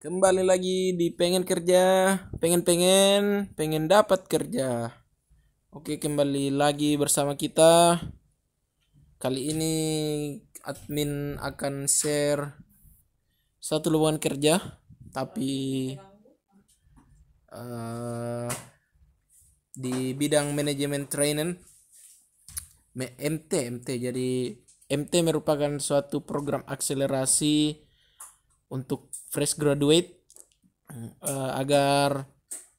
kembali lagi di pengen kerja pengen pengen pengen dapat kerja oke kembali lagi bersama kita kali ini admin akan share satu lowongan kerja tapi uh, di bidang manajemen training MT MT jadi MT merupakan suatu program akselerasi untuk fresh graduate uh, agar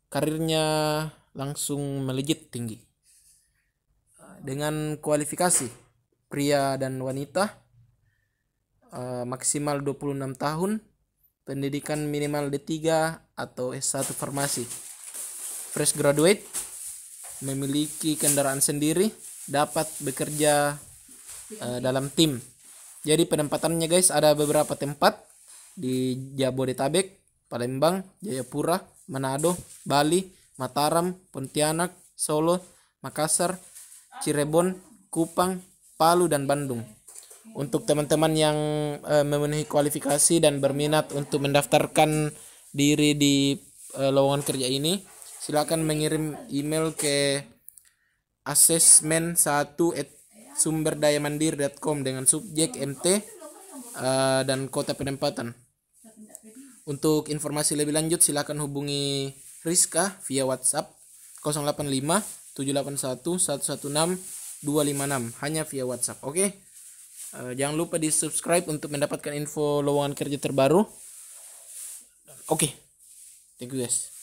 karirnya langsung melejit tinggi. Dengan kualifikasi pria dan wanita uh, maksimal 26 tahun, pendidikan minimal D3 atau S1 farmasi. Fresh graduate memiliki kendaraan sendiri, dapat bekerja uh, dalam tim. Jadi penempatannya guys ada beberapa tempat di Jabodetabek, Palembang, Jayapura, Manado, Bali, Mataram, Pontianak, Solo, Makassar, Cirebon, Kupang, Palu dan Bandung. Untuk teman-teman yang e, memenuhi kualifikasi dan berminat untuk mendaftarkan diri di e, lowongan kerja ini, silakan mengirim email ke assessment 1 sumberdayamandir.com dengan subjek MT uh, eh, dan kota penempatan. Untuk informasi lebih lanjut silakan hubungi Rizka via WhatsApp 085 781 116 256 hanya via WhatsApp. Oke. Okay? Uh, eh, jangan lupa di subscribe untuk mendapatkan info lowongan kerja terbaru. Oke. Okay. Thank you guys.